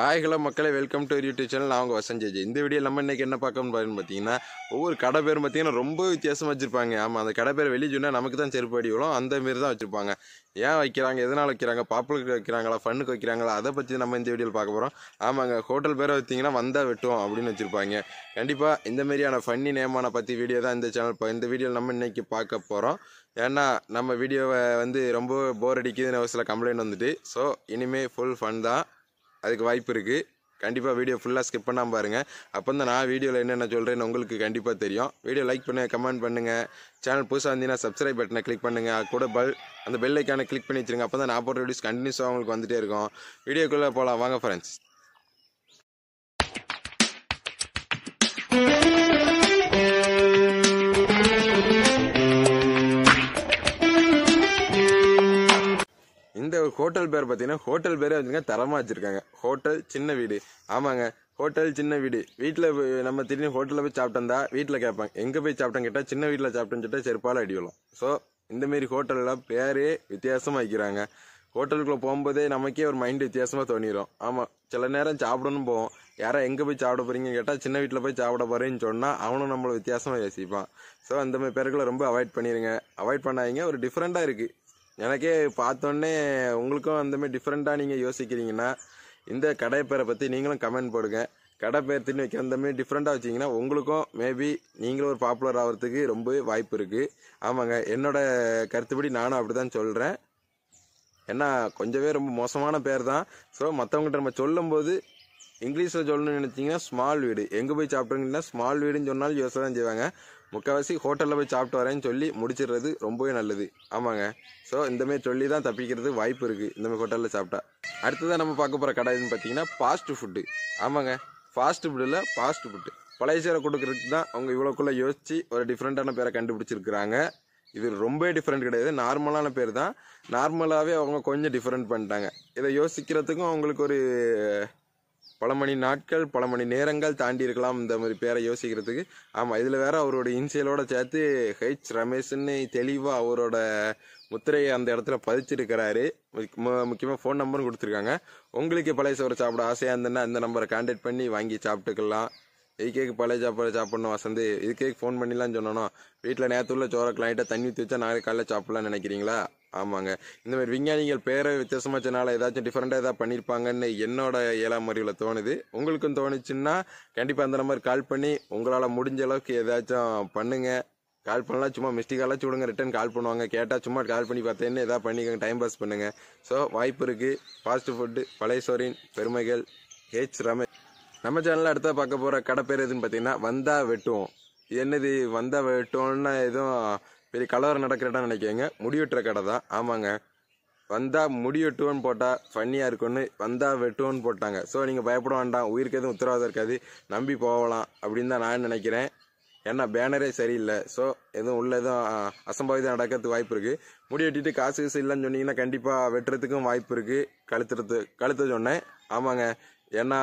hi hello மக்களே welcome to YouTube channel நான் உங்கள் வசஞ்சேஜ் இந்த வீடியோ நம்ம இன்றைக்கி என்ன பார்க்கணும் பாருன்னு பார்த்தீங்கன்னா ஒவ்வொரு கடை பேர் பார்த்திங்கன்னா ரொம்ப வித்தியாசமாக வச்சுருப்பாங்க ஆமாம் அந்த கடை பேர் வெளியே சொன்னால் நமக்கு தான் செருப்படி வரும் அந்த மாரி தான் வச்சுருப்பாங்க ஏன் வைக்கிறாங்க எதனால் வைக்கிறாங்க பாப்புலருக்கு வைக்கிறாங்களா ஃபண்ணுக்கு வைக்கிறாங்களா அதை பற்றி நம்ம இந்த வீடியோவில் பார்க்க போகிறோம் ஆமாங்க ஹோட்டல் பேரை வைத்திங்கன்னா வந்தால் வெட்டும் அப்படின்னு வச்சுருப்பாங்க கண்டிப்பாக இந்த மாதிரியான ஃபன்னி நேமான பற்றி வீடியோ தான் இந்த சேனல் இந்த வீடியோவில் நம்ம இன்றைக்கி பார்க்க போகிறோம் ஏன்னா நம்ம வீடியோவை வந்து ரொம்ப போர் அடிக்குதுன்னு ஒரு சில கம்ப்ளைண்ட் வந்துட்டு ஸோ இனிமேல் ஃபுல் ஃபன் தான் அதுக்கு வாய்ப்பு இருக்குது கண்டிப்பாக வீடியோ ஃபுல்லாக ஸ்கிப் பண்ணாமல் பாருங்கள் அப்போ தான் நான் வீடியோவில் என்னென்ன சொல்கிறேன்னு உங்களுக்கு கண்டிப்பாக தெரியும் வீடியோ லைக் பண்ணுங்கள் கமெண்ட் பண்ணுங்கள் சேனல் புதுசாக வந்தீங்கன்னா சப்ஸ்கிரைப் பட்டனை கிளிக் பண்ணுங்கள் அது கூட பெல் அந்த பெல் ஐக்கானை கிளிக் பண்ணி வச்சுருங்க அப்போ தான் நான் போடுற வீடியோஸ் கண்டினியூஸாக உங்களுக்கு வந்துகிட்டே இருக்கும் வீடியோக்குள்ளே போகலாம் வாங்க ஃப்ரெண்ட்ஸ் அந்த ஹோட்டல் பேர் பார்த்தீங்கன்னா ஹோட்டல் பேரே வச்சுருங்க தரமாக வச்சுருக்காங்க ஹோட்டல் சின்ன வீடு ஆமாங்க ஹோட்டல் சின்ன வீடு வீட்டில் நம்ம திடீர்னு ஹோட்டலில் போய் சாப்பிட்டோம்டா வீட்டில் கேட்பாங்க எங்கே போய் சாப்பிட்டோம் கேட்டால் சின்ன வீட்டில் சாப்பிட்டோன்னு சொல்லிட்டு செருப்பால் அடிவலாம் ஸோ இந்தமாரி ஹோட்டலில் பேரே வித்தியாசமாக வைக்கிறாங்க ஹோட்டலுக்குள்ளே போகும்போதே நமக்கே ஒரு மைண்டு வித்தியாசமாக தோணிடும் ஆமாம் சில நேரம் சாப்பிடணும் போவோம் யாரும் எங்கே போய் சாப்பிட போகிறீங்கன்னு கேட்டால் சின்ன வீட்டில் போய் சாப்பிட போகிறேன்னு சொன்னால் அவனும் நம்மளை வித்தியாசமாக யோசிப்பான் ஸோ அந்த மாதிரி பேருக்குள்ள ரொம்ப அவாய்ட் பண்ணிடுங்க அவாய்ட் பண்ணாதீங்க ஒரு டிஃப்ரெண்ட்டாக இருக்குது எனக்கே பார்த்தோன்னே உங்களுக்கும் அந்தமாதிரி டிஃப்ரெண்ட்டாக நீங்கள் யோசிக்கிறீங்கன்னா இந்த கடை பேரை பற்றி நீங்களும் கமெண்ட் போடுங்க கடை பேர் தின்னு வைக்கிற அந்தமாரி டிஃப்ரெண்ட்டாக வச்சிங்கன்னா உங்களுக்கும் மேபி நீங்களும் ஒரு பாப்புலர் ஆகிறதுக்கு ரொம்ப வாய்ப்பு இருக்குது ஆமாங்க என்னோடய கருத்துப்படி நானும் அப்படி தான் சொல்கிறேன் ஏன்னா கொஞ்சமே ரொம்ப மோசமான பேர் தான் ஸோ மற்றவங்ககிட்ட நம்ம சொல்லும்போது இங்கிலீஷில் சொல்லணும்னு நினச்சிங்கன்னா ஸ்மால் வீடு எங்கே போய் சாப்பிட்றீங்கன்னா ஸ்மால் வீடுன்னு சொன்னாலும் யோசனை தான் செய்வாங்க முக்கால்வாசி ஹோட்டலில் போய் சாப்பிட்டு வரேன்னு சொல்லி முடிச்சிடுறது ரொம்பவே நல்லது ஆமாங்க ஸோ இந்தமாரி சொல்லி தான் தப்பிக்கிறது வாய்ப்பு இருக்குது இந்தமாதிரி ஹோட்டலில் சாப்பிட்டா அடுத்ததான் நம்ம பார்க்க போகிற கடை பார்த்தீங்கன்னா ஃபாஸ்ட்டு ஃபுட்டு ஆமாங்க ஃபாஸ்ட்டு ஃபுட்டில் ஃபாஸ்ட்டு ஃபுட்டு பழையசீரை கொடுக்குறதுக்கு தான் அவங்க இவ்வளோக்குள்ளே யோசித்து ஒரு டிஃப்ரெண்ட்டான பேரை கண்டுபிடிச்சிருக்கிறாங்க இது ரொம்ப டிஃப்ரெண்ட் கிடையாது நார்மலான பேர் தான் நார்மலாகவே அவங்க கொஞ்சம் டிஃப்ரெண்ட் பண்ணிட்டாங்க இதை யோசிக்கிறதுக்கும் அவங்களுக்கு ஒரு பல மணி நாட்கள் பல மணி நேரங்கள் தாண்டி இருக்கலாம் இந்த மாதிரி பேரை யோசிக்கிறதுக்கு ஆமாம் இதில் வேற அவரோட இன்சியலோட சேர்த்து ஹெச் ரமேஷ்ன்னு தெளிவாக அவரோட முத்திரையை அந்த இடத்துல பதிச்சிருக்கிறாரு முக்கியமாக ஃபோன் நம்பரும் கொடுத்துருக்காங்க உங்களுக்கு பழைய சோறு சாப்பிட ஆசையாக இருந்ததுன்னா அந்த நம்பரை கான்டாக்ட் பண்ணி வாங்கி சாப்பிட்டுக்கலாம் இதுக்கேக்கு பழைய சாப்பாடு சாப்பிடணும் வசந்து இதுக்கேக்கு ஃபோன் பண்ணிலாம் சொன்னோம் வீட்டில் நேரத்துள்ள சோறை கிளைண்ட்டை தண்ணி ஊற்றி வச்சா நாளைக்கு காலையில் சாப்பிடலாம்னு நினைக்கிறீங்களா ஆமாங்க இந்த மாதிரி விஞ்ஞானிகள் பேரை வித்தியாசமாக ஏதாச்சும் டிஃப்ரெண்டாக ஏதாவது பண்ணியிருப்பாங்கன்னு என்னோட ஏழாம் அறிவில் தோணுது உங்களுக்கும் தோணுச்சுன்னா கண்டிப்பாக அந்த நம்பர் கால் பண்ணி உங்களால் முடிஞ்ச அளவுக்கு ஏதாச்சும் பண்ணுங்கள் கால் பண்ணலாம் சும்மா மிஸ்டேக்காலாம் விடுங்க ரிட்டன் கால் பண்ணுவாங்க கேட்டால் சும்மா கால் பண்ணி பார்த்தேன்னு எதாவது பண்ணிக்கோங்க டைம் பாஸ் பண்ணுங்கள் ஸோ வாய்ப்பு இருக்குது ஃபாஸ்ட் ஃபுட்டு பழைய சோரின் பெருமைகள் ஹெச் ரமேஷ் நம்ம சேனலில் அடுத்த பார்க்க போகிற கடை பேர் எதுன்னு பார்த்தீங்கன்னா வந்தா வெட்டுவோம் என்னது வந்தா வெட்டுவோம்னா எதுவும் பெரிய கலவரம் நடக்கிற இடம் நினைக்கிறீங்க முடி வெட்டுற கடை தான் ஆமாங்க வந்தால் முடி வெட்டுவோன்னு போட்டால் ஃபன்னியாக இருக்கும்னு வந்தால் வெட்டுவோன்னு போட்டாங்க ஸோ நீங்கள் பயப்பட வேண்டாம் உயிருக்கு எதுவும் உத்தரவாதம் இருக்காது நம்பி போகலாம் அப்படின்னு தான் நான் நினைக்கிறேன் ஏன்னா பேனரே சரியில்லை ஸோ எதுவும் உள்ள எதுவும் அசம்பாவிதம் நடக்கிறதுக்கு வாய்ப்பு இருக்குது முடி காசு கீசு இல்லைன்னு சொன்னீங்கன்னா கண்டிப்பாக வெட்டுறதுக்கும் வாய்ப்பு இருக்குது கழுத்துறது கழுத்த சொன்னேன் ஆமாங்க ஏன்னா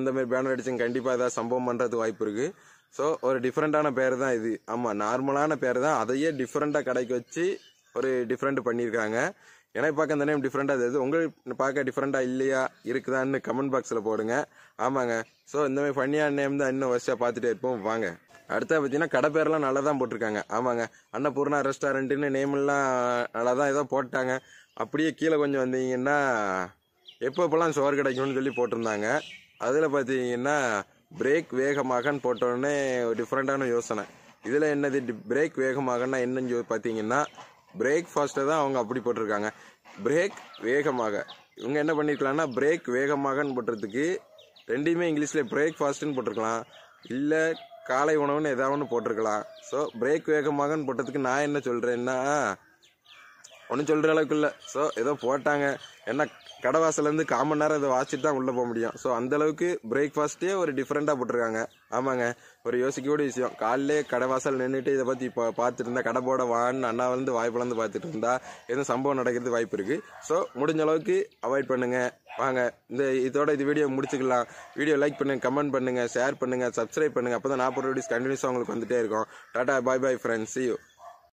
இந்த மாதிரி பேனர் அடிச்சுங்க கண்டிப்பாக ஏதாவது சம்பவம் பண்ணுறதுக்கு வாய்ப்பு இருக்குது ஸோ ஒரு டிஃப்ரெண்ட்டான பேர் தான் இது ஆமாம் நார்மலான பேர் தான் அதையே டிஃப்ரெண்ட்டாக கடைக்கு வச்சு ஒரு டிஃப்ரெண்ட் பண்ணியிருக்காங்க ஏன்னா பார்க்க இந்த நேம் டிஃப்ரெண்ட்டாக தெரியுது உங்களுக்கு பார்க்க டிஃப்ரெண்ட்டாக இல்லையா இருக்குதான்னு கமெண்ட் பாக்ஸில் போடுங்க ஆமாங்க ஸோ இந்த மாதிரி ஃபன்னியான நேம் தான் இன்னும் வருஷம் பார்த்துட்டே இருப்போம் வாங்க அடுத்த பார்த்தீங்கன்னா கடை பேர்லாம் நல்லா தான் போட்டிருக்காங்க ஆமாங்க அன்னபூர்ணா ரெஸ்டாரண்ட்டுன்னு நேம்லாம் நல்லா தான் ஏதோ போட்டாங்க அப்படியே கீழே கொஞ்சம் வந்தீங்கன்னா எப்பப்பெல்லாம் சோறு கிடைக்கும்னு சொல்லி போட்டிருந்தாங்க அதில் பார்த்தீங்கன்னா பிரேக் வேகமாகன்னு போட்டோடனே டிஃப்ரெண்ட்டான யோசனை இதில் என்னது பிரேக் வேகமாகன்னா என்னன்னு பார்த்தீங்கன்னா பிரேக் ஃபாஸ்ட்டை தான் அவங்க அப்படி போட்டிருக்காங்க பிரேக் வேகமாக இவங்க என்ன பண்ணியிருக்கலாம்னா பிரேக் வேகமாகன்னு போட்டுறதுக்கு ரெண்டையுமே இங்கிலீஷில் பிரேக் ஃபாஸ்ட்டுன்னு போட்டிருக்கலாம் இல்லை காலை உணவுன்னு ஏதாவது ஒன்று போட்டிருக்கலாம் ஸோ பிரேக் வேகமாகன்னு போட்டதுக்கு நான் என்ன சொல்கிறேன்னா ஒன்றும் சொல்கிற அளவுக்கு இல்லை ஸோ ஏதோ போட்டாங்க ஏன்னா கடைவாசலேருந்து காமன் நேரம் இதை வாசிட்டு தான் உள்ளே போக முடியும் ஸோ அந்தளவுக்கு பிரேக்ஃபாஸ்ட்டே ஒரு டிஃப்ரெண்ட்டாக போட்டிருக்காங்க ஆமாங்க ஒரு யோசிக்கக்கூடிய விஷயம் காலையிலே கடைவாசல் நின்றுட்டு இதை பற்றி இப்போ பார்த்துட்டு இருந்தா கடை போட வான்னு அண்ணா வந்து வாய்ப்புலேருந்து பார்த்துட்டு இருந்தா எதுவும் சம்பவம் நடக்கிறது வாய்ப்பு இருக்குது ஸோ முடிஞ்ச அளவுக்கு அவாய்ட் பண்ணுங்கள் வாங்க இந்த இதோட இது வீடியோ முடிச்சுக்கலாம் வீடியோ லைக் பண்ணுங்கள் கமெண்ட் பண்ணுங்கள் ஷேர் பண்ணுங்கள் சப்ஸ்கிரைப் பண்ணுங்கள் அப்போ தான் நாற்பது வீடியோஸ் கண்டினியூஸாக உங்களுக்கு வந்துகிட்டே இருக்கும் டாட்டா பாய் பாய் ஃப்ரெண்ட்ஸ் யூ